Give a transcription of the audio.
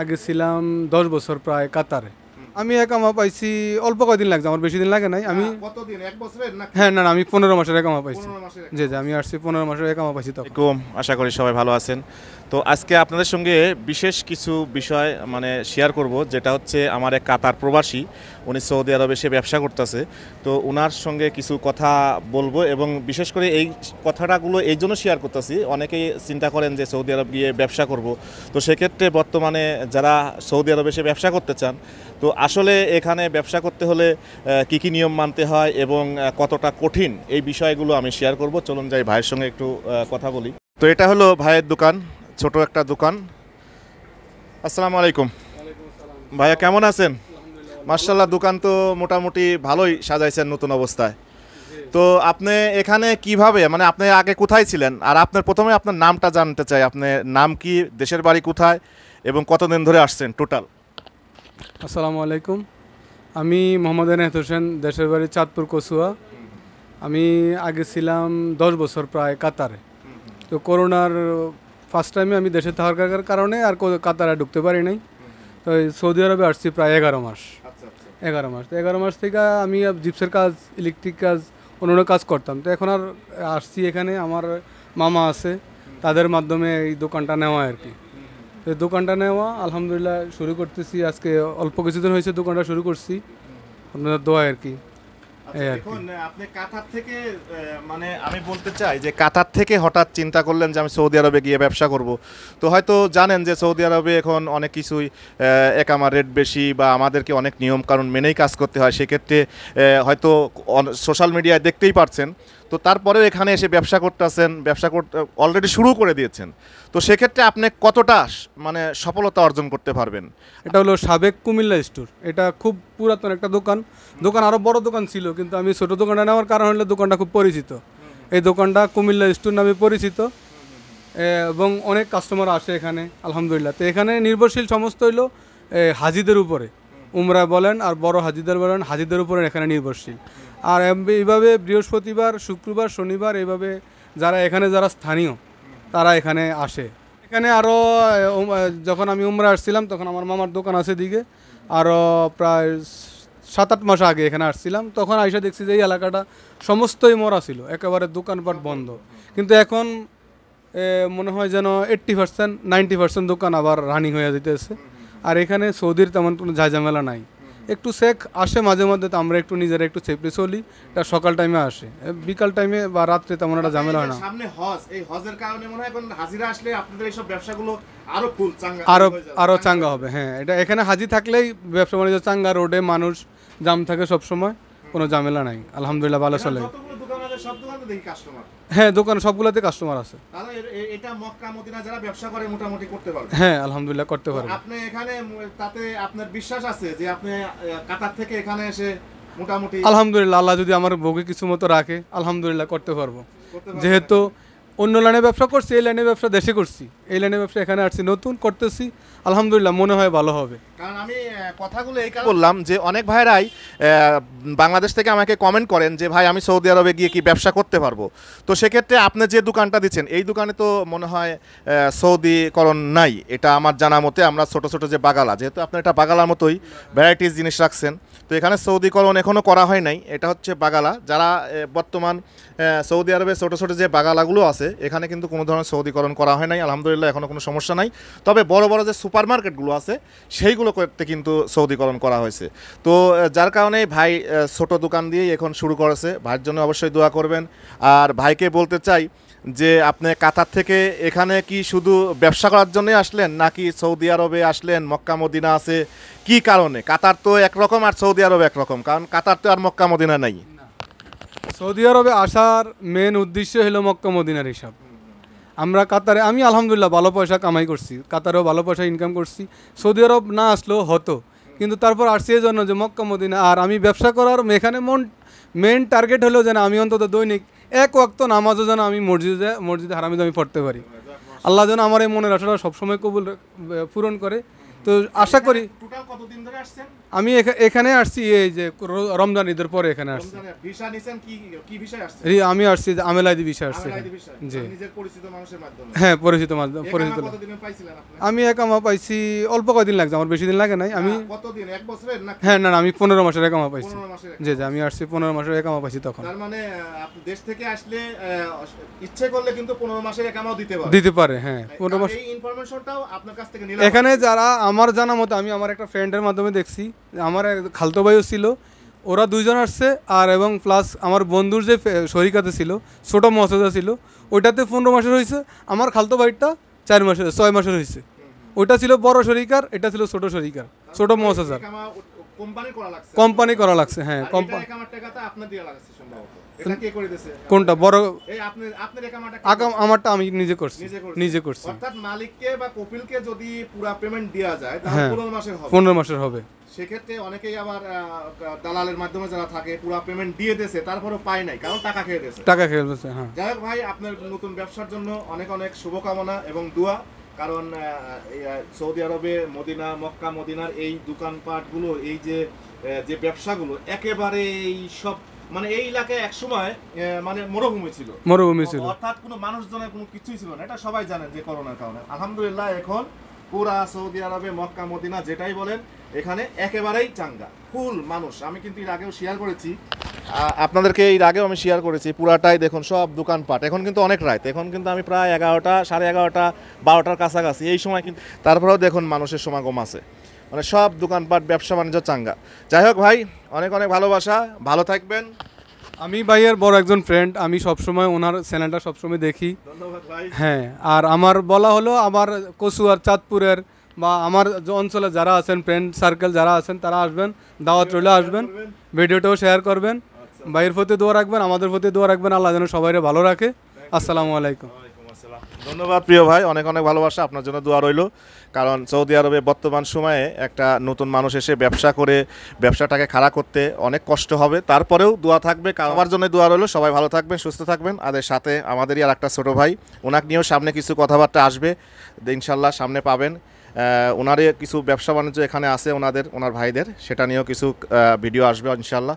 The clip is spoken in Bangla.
আগে ছিলাম দশ বছর প্রায় কাতারে আমি একামা পাইছি অল্প কয়দিন লাগছে আমার বেশি দিন লাগে নাই আমি হ্যাঁ না আমি পনেরো মাসের একামা পাইছি জি জি আমি আসছি পনেরো মাসের একামা পাইছি তো আশা করি সবাই ভালো আছেন তো আজকে আপনাদের সঙ্গে বিশেষ কিছু বিষয় মানে শেয়ার করব যেটা হচ্ছে আমার এক কাতার প্রবাসী উনি সৌদি আরবে সে ব্যবসা করতেছে তো ওনার সঙ্গে কিছু কথা বলবো এবং বিশেষ করে এই কথাটাগুলো এই জন্য শেয়ার করতেছি অনেকেই চিন্তা করেন যে সৌদি আরব গিয়ে ব্যবসা করব তো সেক্ষেত্রে বর্তমানে যারা সৌদি আরবে সে ব্যবসা করতে চান তো আসলে এখানে ব্যবসা করতে হলে কি কি নিয়ম মানতে হয় এবং কতটা কঠিন এই বিষয়গুলো আমি শেয়ার করব চলুন যাই ভাইয়ের সঙ্গে একটু কথা বলি তো এটা হলো ভাইয়ের দোকান ছোট একটা দোকান আসসালামু আলাইকুম ভাইয়া কেমন আছেন মার্শাল্লাহ দোকান তো মোটামুটি ভালোই সাজাইছেন নতুন অবস্থায় তো আপনি এখানে কিভাবে মানে আপনি আগে কোথায় ছিলেন আর আপনার প্রথমে আপনার নামটা জানতে চাই আপনার নাম কি দেশের বাড়ি কোথায় এবং কতদিন ধরে আসছেন টোটাল আসসালামু আলাইকুম আমি মোহাম্মদ এনায়ত হোসেন দেশের বাড়ি চাঁদপুর কসুয়া আমি আগে ছিলাম দশ বছর প্রায় কাতারে তো করোনার ফার্স্ট টাইমে আমি দেশে থাকার কারণে আর কাতারে ঢুকতে পারি নাই তো সৌদি আরবে আসছি প্রায় এগারো মাস আচ্ছা, আচ্ছা। এগারো মাস তো এগারো মাস থেকে আমি জিপসের কাজ ইলেকট্রিক কাজ অন্য কাজ করতাম তো এখন আর আসছি এখানে আমার মামা আছে তাদের মাধ্যমে এই দোকানটা নেওয়া আর কি তো দোকানটা নেওয়া আলহামদুলিল্লাহ শুরু করতেছি আজকে অল্প কিছুদিন হয়েছে দোকানটা শুরু করছি আপনাদের দোয়া আর কি আচ্ছা, আপনি কাতার থেকে মানে আমি বলতে চাই যে কাতার থেকে হঠাৎ চিন্তা করলেন যে আমি সৌদি আরবে গিয়ে ব্যবসা তো হয়তো জানেন যে সৌদি আরবে এখন অনেক কিছুই আমার রেট বেশি বা আমাদেরকে অনেক নিয়ম মেনেই কাজ করতে হয় সেক্ষেত্রে হয়তো সোশ্যাল মিডিয়ায় দেখতেই পারছেন তো তারপরেও এখানে এসে ব্যবসা করতেছেন ব্যবসা করতে অলরেডি শুরু করে দিয়েছেন তো সেক্ষেত্রে আপনি কতটা মানে সফলতা অর্জন করতে পারবেন এটা হলো সাবেক কুমিল্লা স্টোর এটা খুব পুরাতন একটা দোকান দোকান আরও বড় দোকান ছিল কিন্তু আমি ছোটো দোকানটা নেওয়ার কারণ হলো দোকানটা খুব পরিচিত এই দোকানটা কুমিল্লা স্টোর নামে পরিচিত এবং অনেক কাস্টমার আসে এখানে আলহামদুলিল্লাহ তো এখানে নির্ভরশীল সমস্ত হইলো হাজিদের উপরে উমরা বলেন আর বড় হাজিদের বলেন হাজিদের উপরে এখানে নির্ভরশীল আর এইভাবে বৃহস্পতিবার শুক্রবার শনিবার এইভাবে যারা এখানে যারা স্থানীয় তারা এখানে আসে এখানে আরও যখন আমি উমরা আসছিলাম তখন আমার মামার দোকান আছে দিকে আরও প্রায় সাত আট মাস আগে এখানে আসছিলাম তখন আইসা দেখছি যে এই এলাকাটা সমস্তই মরা ছিল একেবারে দোকানপাট বন্ধ কিন্তু এখন মনে হয় যেন এইট্টি পার্সেন্ট নাইনটি পার্সেন্ট দোকান আবার রানিং হয়ে যেতেছে আর এখানে সৌদির তেমন কোনো ঝাঁঝামেলা নাই একটু শেখ আসে মাঝে মধ্যে তো আমরা একটু নিজেরা একটু চেপড়ে চলি এটা সকাল টাইমে আসে বিকাল টাইমে বা রাত্রে তেমন একটা ঝামেলা হয় না সামনে হজ এই হজের কারণে মনে হয় হাজিরা আসলে আপনাদের এইসব ব্যবসাগুলো আরো ফুল চাঙ্গা আরো আরো চাঙ্গা হবে হ্যাঁ এটা এখানে হাজি থাকলেই ব্যবসা বাণিজ্য চাঙ্গা রোডে মানুষ জাম থাকে সব সময় কোনো ঝামেলা নাই আলহামদুলিল্লাহ ভালো চলে হ্যাঁ দোকানে সবগুলোতে কাস্টমার আছে এটা মক্কা মদিনা যারা ব্যবসা করে মোটামুটি করতে পারবে হ্যাঁ আলহামদুলিল্লাহ করতে পারবে আপনি এখানে তাতে আপনার বিশ্বাস আছে যে আপনি কাতার থেকে এখানে এসে মোটামুটি আলহামদুলিল্লাহ আল্লাহ যদি আমার ভোগে কিছু মতো রাখে আলহামদুলিল্লাহ করতে পারবো যেহেতু অন্য লাইনে ব্যবসা করছি এই লাইনে ব্যবসা দেশে করছি এই লাইনে ব্যবসা এখানে আসছি নতুন করতেছি আলহামদুলিল্লাহ মনে হয় ভালো হবে কারণ আমি কথাগুলো এই বললাম যে অনেক ভাইরাই বাংলাদেশ থেকে আমাকে কমেন্ট করেন যে ভাই আমি সৌদি আরবে গিয়ে কি ব্যবসা করতে পারবো তো সেক্ষেত্রে আপনি যে দোকানটা দিচ্ছেন এই দোকানে তো মনে হয় সৌদিকরণ নাই এটা আমার জানা মতে আমরা ছোট ছোট যে বাগালা যেহেতু আপনার এটা বাগালার মতোই ভ্যারাইটিস জিনিস রাখছেন তো এখানে সৌদিকরণ এখনও করা হয় নাই এটা হচ্ছে বাগালা যারা বর্তমান সৌদি আরবে ছোট ছোট যে বাগালাগুলো আছে এখানে কিন্তু কোনো ধরনের সৌদিকরণ করা হয় নাই আলহামদুলিল্লাহ আলহামদুলিল্লাহ এখনও কোনো সমস্যা নাই তবে বড় বড় যে সুপার মার্কেটগুলো আছে সেইগুলো করতে কিন্তু সৌদিকরণ করা হয়েছে তো যার কারণে ভাই ছোট দোকান দিয়েই এখন শুরু করেছে ভাইয়ের জন্য অবশ্যই দোয়া করবেন আর ভাইকে বলতে চাই যে আপনি কাতার থেকে এখানে কি শুধু ব্যবসা করার জন্যই আসলেন নাকি সৌদি আরবে আসলেন মক্কা মদিনা আছে কি কারণে কাতার তো একরকম আর সৌদি আরবে একরকম কারণ কাতার তো আর মক্কা মদিনা নাই সৌদি আরবে আসার মেন উদ্দেশ্য হলো মক্কা মদিনার হিসাব আমরা কাতারে আমি আলহামদুলিল্লাহ ভালো পয়সা কামাই করছি কাতারেও ভালো পয়সা ইনকাম করছি সৌদি আরব না আসলেও হতো কিন্তু তারপর আসছি এই জন্য যে মক্কা মদিনা আর আমি ব্যবসা করার এখানে মন মেন টার্গেট হলো যেন আমি অন্তত দৈনিক এক ওয়াক্ত নামাজও যেন আমি মসজিদে মসজিদে হারামিদ আমি পড়তে পারি আল্লাহ যেন আমার এই মনের আশাটা সবসময় কবুল পূরণ করে তো আশা করি আমি এখানে আসছি এই যে রমজান ঈদের পরে এখানে আসছি আমি আসছি আমেলাইদি ভিসা আসছে পরিচিত মাধ্যমে হ্যাঁ পরিচিত মাধ্যম পরিচিত আমি একামা পাইছি অল্প কয়দিন লাগছে আমার বেশি দিন লাগে নাই আমি হ্যাঁ, না হ্যাঁ না আমি পনেরো মাসের একামা পাইছি জি জি আমি আসছি পনেরো মাসের একামা পাইছি তখন মানে দেশ থেকে আসলে ইচ্ছে করলে কিন্তু পনেরো মাসের একামাও দিতে পারে দিতে পারে হ্যাঁ পনেরো মাস এখানে যারা আমার জানা মতো আমি আমার একটা ফ্রেন্ডের মাধ্যমে দেখছি আমার খালতো ভাইও ছিল ওরা দুজন আসছে আর এবং প্লাস আমার বন্ধুর যে শরিকাতে ছিল ছোটো মসজা ছিল ওইটাতে পনেরো মাসের হয়েছে আমার খালতো ভাইটা চার মাসের ছয় মাসের হয়েছে ওইটা ছিল বড় শরিকার এটা ছিল ছোট শরিকার ছোট মসজার কোম্পানি করা লাগছে কোম্পানি করা লাগছে হ্যাঁ কোম্পানি আমার টাকাটা আপনি দিয়ে লাগছে সম্ভবত এটা কে করে দিয়েছে কোনটা বড় এই আপনি আপনার একামাটা আকাম আমারটা আমি নিজে করছি নিজে করছি অর্থাৎ মালিককে বা কপিলকে যদি পুরো পেমেন্ট দেওয়া যায় তাহলে 15 হ্যাঁ। মাসের হবে 15 মাসের হবে সেক্ষেত্রে অনেকেই আবার দালালের মাধ্যমে যারা থাকে পুরো পেমেন্ট দিয়ে দিয়েছে তারপরেও পায় নাই কারণ টাকা খেয়ে দিয়েছে টাকা খেয়ে দিয়েছে হ্যাঁ যাই হোক ভাই আপনার নতুন ব্যবসার জন্য অনেক অনেক শুভকামনা এবং দোয়া কারণ সৌদি আরবে মদিনা মক্কা মদিনার এই দোকানপাটগুলো এই যে যে ব্যবসাগুলো একেবারে এই সব মানে এই এলাকায় এক সময় মানে মরুভূমি ছিল মরুভূমি ছিল অর্থাৎ কোনো মানুষজনের কোনো কিছুই ছিল না এটা সবাই জানেন যে করোনার কারণে আলহামদুলিল্লাহ এখন পুরা সৌদি আরবে মক্কা মদিনা যেটাই বলেন এখানে একেবারেই চাঙ্গা ফুল মানুষ আমি কিন্তু এর আগেও শেয়ার করেছি আপনাদেরকে এর আগেও আমি শেয়ার করেছি পুরাটাই দেখুন সব দোকানপাট এখন কিন্তু অনেক রায় এখন কিন্তু আমি প্রায় এগারোটা সাড়ে এগারোটা বারোটার কাছাকাছি এই সময় কিন্তু তারপরেও দেখুন মানুষের সমাগম আছে মানে সব দোকানপাট ব্যবসা বাণিজ্য চাঙ্গা যাই হোক ভাই অনেক অনেক ভালোবাসা ভালো থাকবেন আমি ভাইয়ের বড় একজন ফ্রেন্ড আমি সবসময় ওনার চ্যানেলটা সবসময় দেখি হ্যাঁ আর আমার বলা হলো আমার আর চাঁদপুরের বা আমার অঞ্চলে যারা আছেন ফ্রেন্ড সার্কেল যারা আছেন তারা আসবেন দাওয়াত রইলে আসবেন ভিডিওটাও শেয়ার করবেন ভাইয়ের প্রতি দোয়া রাখবেন আমাদের প্রতি দোয়া রাখবেন আল্লাহ যেন সবাইরে ভালো রাখে আসসালামু আলাইকুম ধন্যবাদ প্রিয় ভাই অনেক অনেক ভালোবাসা আপনার জন্য দোয়া রইল কারণ সৌদি আরবে বর্তমান সময়ে একটা নতুন মানুষ এসে ব্যবসা করে ব্যবসাটাকে খাড়া করতে অনেক কষ্ট হবে তারপরেও দোয়া থাকবে আমার জন্য দোয়া রইল সবাই ভালো থাকবেন সুস্থ থাকবেন আদের সাথে আমাদেরই আর একটা ছোটো ভাই ওনাকে নিয়েও সামনে কিছু কথাবার্তা আসবে ইনশাল্লাহ সামনে পাবেন ওনারই কিছু ব্যবসা বাণিজ্য এখানে আছে ওনাদের ওনার ভাইদের সেটা নিয়েও কিছু ভিডিও আসবে ইনশাল্লাহ